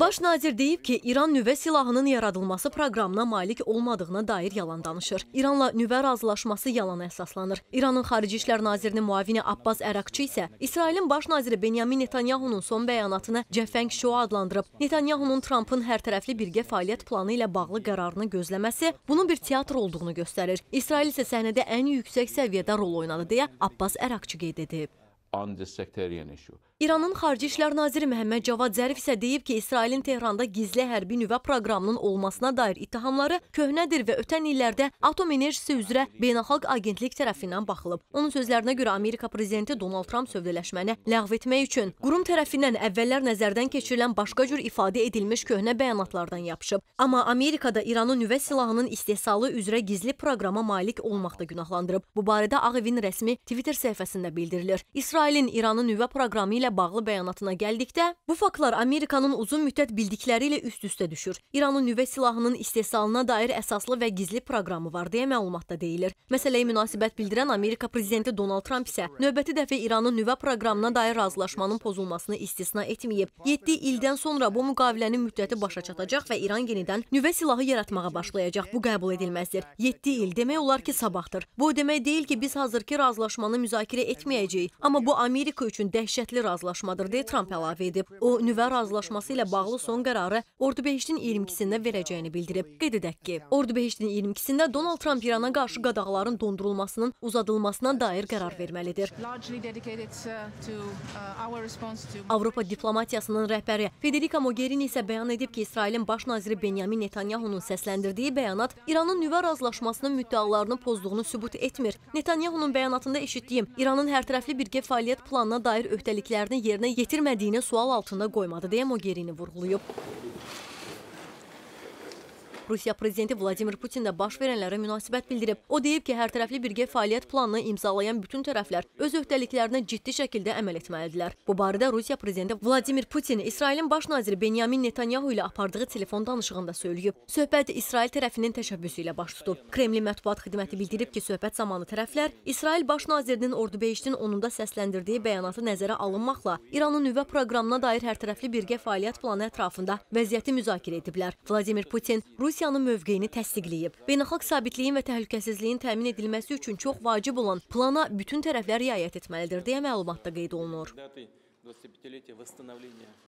Baş nazir deyib ki, İran nüvə silahının yaradılması proqramına malik olmadığına dair yalan danışır. İranla nüvə razılaşması yalana əsaslanır. İranın Xarici İşlər Nazirinin muavini Abbas Əraqçı isə İsrailin baş naziri Benyamin Netanyahunun son bəyanatını cəfəng şou adlandırıb. Netanyahunun Trampın hərtərəfli birgə fəaliyyət planı ilə bağlı qərarını gözləməsi bunun bir teatr olduğunu göstərir. İsrail isə səhnədə ən yüksək səviyyədə rol oynadı deyə Abbas Əraqçı qeyd edib. İranın Xarici İşlər Naziri Məhəmməd Cavad Zərif isə deyib ki, İsrailin Tehranda gizli hərbi nüvə proqramının olmasına dair ittihamları köhnədir və ötən illərdə Atom Enerjisi üzrə Beynəlxalq Agentlik tərəfindən baxılıb. Onun sözlərinə görə Amerika prezidenti Donald Trump sövdələşməni ləğv etmək üçün qurum tərəfindən əvvəllər nəzərdən keçirilən başqa cür ifadə edilmiş köhnə bəyanatlardan yapışıb. Amma Amerikada İranın nüvə silahının istehsalı üzrə gizli proqrama malik olmaqda günahlandırıb. Bu barədə Ağ Evin rəsmi Twitter səhifəsində bildirilir. İsrail İsrailin İranın nüvə proqramı ilə bağlı bəyanatına gəldikdə, bu faktlar Amerikanın uzun müddət bildikləri ilə üst-üstə düşür. İranın nüvə silahının istehsalına dair əsaslı və gizli proqramı var deyə məlumatda deyilir. Məsələyə münasibət bildirən Amerika prezidenti Donald Tramp isə növbəti dəfə İranın nüvə proqramına dair razılaşmanın pozulmasını istisna etməyib. 7 ildən sonra bu müqavilənin müddəti başa çatacaq və İran yenidən nüvə silahı yaratmağa başlayacaq. Bu qəbul edilməzdir. 7 il demək olar ki, sabahdır. Bu o demək deyil ki, biz hazırki razılaşmanı müzakirə etməyəcəyik, amma Bu Amerika üçün dəhşətli razılaşmadır deyə Tramp əlavə edib. O, nüvə razılaşması ilə bağlı son qərarı Ordubeştin 22-sində verəcəyini bildirib. Qeyd edək ki, Ordubeştin 22-sində Donald Tramp İrana qarşı qadağaların dondurulmasının uzadılmasına dair qərar verməlidir. Avropa diplomatiyasının rəhbəri Federica Mogherini isə bəyan edib ki, İsrailin baş naziri Benyamin Netanyahunun səsləndirdiyi bəyanat İranın nüvə razılaşmasının müddəalarını pozduğunu sübut etmir. Netanyahunun bəyanatında eşitdiyim İranın hər tərəfli birgə fəaliyyətləri fəaliyyət planına dair öhdəliklərini yerinə yetirmədiyini sual altında qoymadı deyə Mogherini vurğulayıb. Rusiya prezidenti Vladimir Putin də baş verənlərə münasibət bildirib. O deyib ki, hərtərəfli birgə fəaliyyət planını imzalayan bütün tərəflər öz öhdəliklərinə ciddi şəkildə əməl etməlidirlər. Bu barədə Rusiya prezidenti Vladimir Putin İsrailin baş naziri Benyamin Netanyahu ilə apardığı telefon danışığında söyləyib. Söhbət İsrail tərəfinin təşəbbüsü ilə baş tutub. Kremlin mətbuat xidməti bildirib ki, söhbət zamanı tərəflər İsrail baş nazirinin Ordubeyiştin 10-da səsləndirdiyi bəyanatı nəzərə alınmaqla İranın nüvə proqramına dair hərtərəfli birgə fəaliyyət planı ətrafında vəziyyəti müzakirə ediblər. Vladimir Putin Rusiya Rusiyanın mövqeyini təsdiqləyib. Beynəlxalq sabitliyin və təhlükəsizliyin təmin edilməsi üçün çox vacib olan plana bütün tərəflər riayət etməlidir deyə məlumatda qeyd olunur.